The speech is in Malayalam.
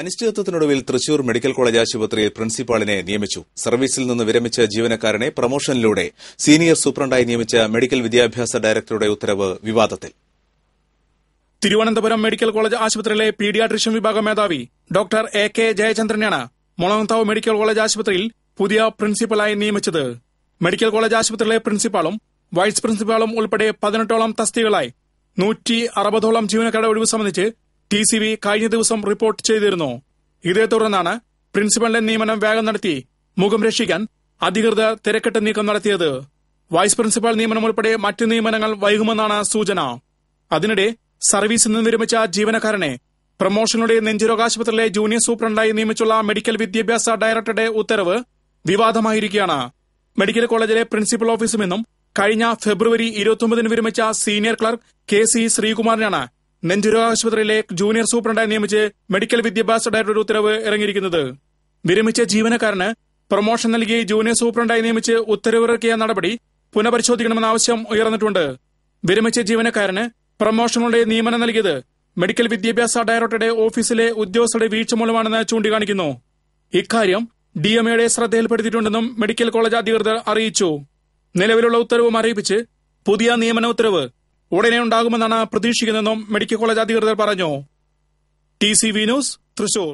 അനിശ്ചിതത്വത്തിനൊടുവിൽ തൃശൂർ മെഡിക്കൽ കോളേജ് ആശുപത്രിയിൽ പ്രിൻസിപ്പാളിനെ നിയമിച്ചു സർവീസിൽ നിന്ന് വിരമിച്ച ജീവനക്കാരനെ പ്രമോഷനിലൂടെ സീനിയർ സൂപ്രണ്ടായി നിയമിച്ച മെഡിക്കൽ വിദ്യാഭ്യാസ ഡയറക്ടറുടെ ഉത്തരവ് വിവാദത്തിൽ തിരുവനന്തപുരം മെഡിക്കൽ കോളേജ് ആശുപത്രിയിലെ പീഡിയാട്രിഷ്യൻ വിഭാഗം മേധാവി ഡോക്ടർ എ കെ ജയചന്ദ്രനെയാണ് മുളകത്താവ് മെഡിക്കൽ കോളേജ് ആശുപത്രിയിൽ പുതിയ പ്രിൻസിപ്പലായി നിയമിച്ചത് മെഡിക്കൽ കോളേജ് ആശുപത്രിയിലെ പ്രിൻസിപ്പാളും വൈസ് പ്രിൻസിപ്പാളും ഉൾപ്പെടെ പതിനെട്ടോളം തസ്തികളായി നൂറ്റി അറുപതോളം ജീവനക്കാരുടെ ഒഴിവ് സംബന്ധിച്ച് ടി സി ബി കഴിഞ്ഞ ദിവസം റിപ്പോർട്ട് ചെയ്തിരുന്നു ഇതേ തുടർന്നാണ് പ്രിൻസിപ്പലിന്റെ നിയമനം വേഗം നടത്തി മുഖം രക്ഷിക്കാൻ അധികൃതർ തിരക്കെട്ട് നീക്കം നടത്തിയത് വൈസ് പ്രിൻസിപ്പൽ നിയമനം ഉൾപ്പെടെ മറ്റ് നിയമനങ്ങൾ വൈകുമെന്നാണ് സൂചന അതിനിടെ സർവീസിൽ നിന്ന് വിരമിച്ച ജീവനക്കാരനെ പ്രമോഷനുടെ നെഞ്ചുരോഗാശുപത്രിയിലെ ആശുപത്രിയിലെ ജൂനിയർ സൂപ്രണ്ടായി നിയമിച്ചുള്ള മെഡിക്കൽ വിദ്യാഭ്യാസ ഡയറക്ടറുടെ ഉത്തരവ് വിവാദമായിരിക്കുകയാണ് മെഡിക്കൽ കോളേജിലെ പ്രിൻസിപ്പൽ ഓഫീസിൽ നിന്നും കഴിഞ്ഞ ഫെബ്രുവരി ഇരുപത്തിയൊമ്പതിന് വിരമിച്ച സീനിയർ ക്ലർക്ക് കെ സി ശ്രീകുമാറിനാണ് നെഞ്ചുര ആശുപത്രിയിലെ ജൂനിയർ സൂപ്രണ്ടായി നിയമിച്ച് മെഡിക്കൽ വിദ്യാഭ്യാസ ഡയറക്ടർ ഉത്തരവ് ഇറങ്ങിയിരിക്കുന്നത് വിരമിച്ച ജീവനക്കാരന് പ്രൊമോഷൻ നൽകി ജൂനിയർ സൂപ്രണ്ടായി നിയമിച്ച് ഉത്തരവിറക്കിയ നടപടി പുനഃപരിശോധിക്കണമെന്ന ആവശ്യം ഉയർന്നിട്ടുണ്ട് വിരമിച്ച ജീവനക്കാരന് പ്രൊമോഷനുടെ നിയമനം നൽകിയത് മെഡിക്കൽ വിദ്യാഭ്യാസ ഡയറക്ടറുടെ ഓഫീസിലെ ഉദ്യോഗസ്ഥരുടെ വീഴ്ച മൂലമാണെന്ന് ചൂണ്ടിക്കാണിക്കുന്നു ഇക്കാര്യം ഡി എം എയുടെ ശ്രദ്ധയിൽപ്പെടുത്തിയിട്ടുണ്ടെന്നും മെഡിക്കൽ കോളേജ് അധികൃതർ അറിയിച്ചു നിലവിലുള്ള ഉത്തരവ് അറിയിപ്പിച്ച് പുതിയ നിയമന ഉത്തരവ് ഉടനെ ഉണ്ടാകുമെന്നാണ് പ്രതീക്ഷിക്കുന്നതെന്നും മെഡിക്കൽ കോളേജ് അധികൃതർ പറഞ്ഞു T C V news Thrissur